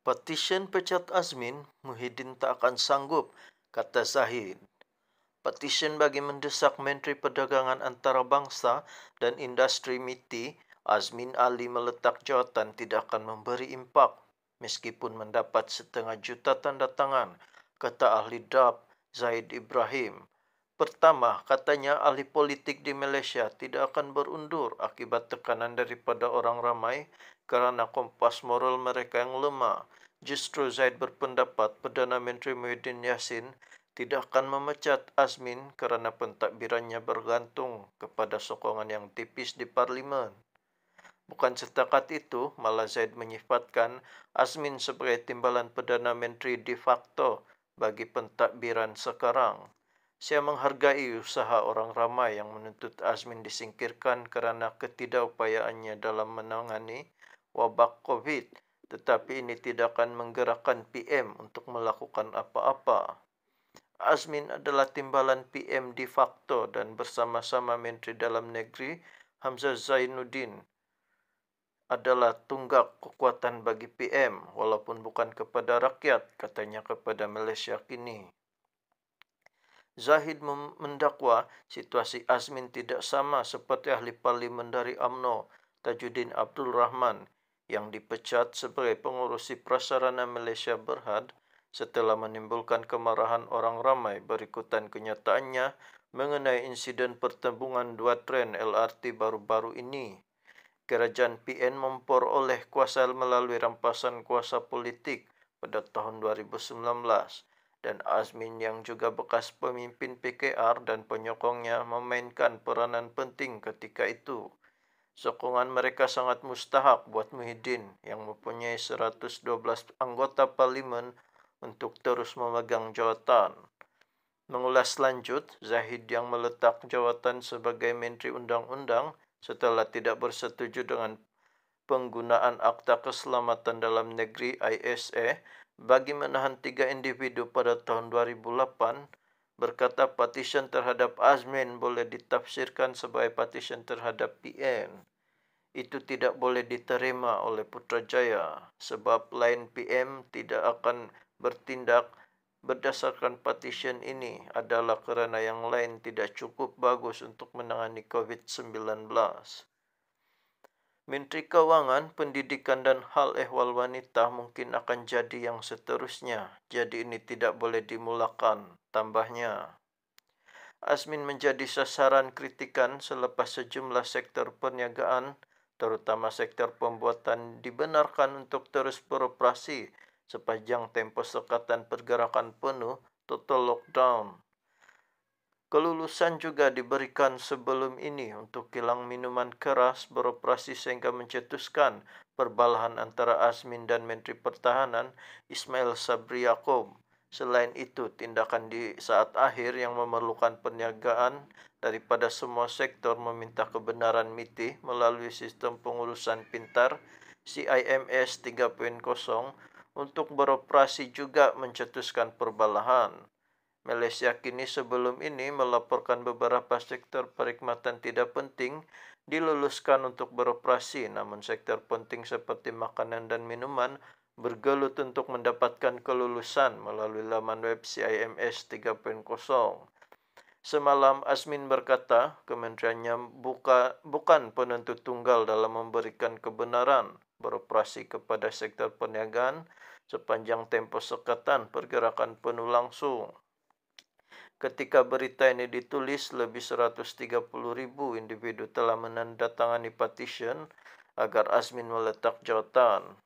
Petisyen pecat Azmin, Muhyiddin tak akan sanggup, kata Zahid. Petisyen bagi mendesak Menteri Perdagangan Antarabangsa dan Industri MITI, Azmin Ali meletak jawatan tidak akan memberi impak meskipun mendapat setengah juta tanda tangan, kata ahli DAP Zaid Ibrahim. Pertama, katanya ahli politik di Malaysia tidak akan berundur akibat tekanan daripada orang ramai kerana kompas moral mereka yang lemah. Justru Zaid berpendapat Perdana Menteri Muhyiddin Yassin tidak akan memecat Azmin kerana pentadbirannya bergantung kepada sokongan yang tipis di parlimen. Bukan setakat itu, malah Zaid menyifatkan Azmin sebagai timbalan Perdana Menteri de facto bagi pentadbiran sekarang. Saya menghargai usaha orang ramai yang menuntut Azmin disingkirkan kerana ketidakupayaannya dalam menangani wabak COVID tetapi ini tidak akan menggerakkan PM untuk melakukan apa-apa. Azmin adalah timbalan PM de facto dan bersama-sama Menteri Dalam Negeri Hamzah Zainuddin adalah tunggak kekuatan bagi PM walaupun bukan kepada rakyat katanya kepada Malaysia kini. Zahid mendakwa situasi Azmin tidak sama seperti ahli parlimen dari AMNO, Tajuddin Abdul Rahman, yang dipecat sebagai pengurusi prasarana Malaysia Berhad setelah menimbulkan kemarahan orang ramai berikutan kenyataannya mengenai insiden pertembungan dua tren LRT baru-baru ini. Kerajaan PN memperoleh kuasa melalui rampasan kuasa politik pada tahun 2019 dan Azmin yang juga bekas pemimpin PKR dan penyokongnya memainkan peranan penting ketika itu. Sokongan mereka sangat mustahak buat Muhyiddin yang mempunyai 112 anggota parlimen untuk terus memegang jawatan. Mengulas lanjut, Zahid yang meletak jawatan sebagai Menteri Undang-Undang setelah tidak bersetuju dengan penggunaan Akta Keselamatan Dalam Negeri ISE bagi menahan tiga individu pada tahun 2008 berkata partition terhadap Azmin boleh ditafsirkan sebagai partition terhadap PN. Itu tidak boleh diterima oleh Putrajaya sebab lain PM tidak akan bertindak berdasarkan partition ini adalah kerana yang lain tidak cukup bagus untuk menangani COVID-19. Menteri Kewangan, Pendidikan dan Hal Ehwal Wanita mungkin akan jadi yang seterusnya. Jadi ini tidak boleh dimulakan, tambahnya. Asmin menjadi sasaran kritikan selepas sejumlah sektor perniagaan, terutama sektor pembuatan, dibenarkan untuk terus beroperasi sepanjang tempoh sekatan pergerakan penuh total lockdown. Kelulusan juga diberikan sebelum ini untuk kilang minuman keras beroperasi sehingga mencetuskan perbalahan antara Azmin dan Menteri Pertahanan Ismail Sabri Yaakob. Selain itu, tindakan di saat akhir yang memerlukan perniagaan daripada semua sektor meminta kebenaran MITI melalui sistem pengurusan pintar CIMS 3.0 untuk beroperasi juga mencetuskan perbalahan. Malaysia kini sebelum ini melaporkan beberapa sektor perikmatan tidak penting diluluskan untuk beroperasi, namun sektor penting seperti makanan dan minuman bergelut untuk mendapatkan kelulusan melalui laman web CIMS 3.0. Semalam Asmin berkata, kementeriannya buka, bukan penentu tunggal dalam memberikan kebenaran beroperasi kepada sektor perniagaan sepanjang tempo sekatan pergerakan penuh langsung. Ketika berita ini ditulis, lebih 130 ribu individu telah menandatangani petisyen agar Azmin meletak jawatan.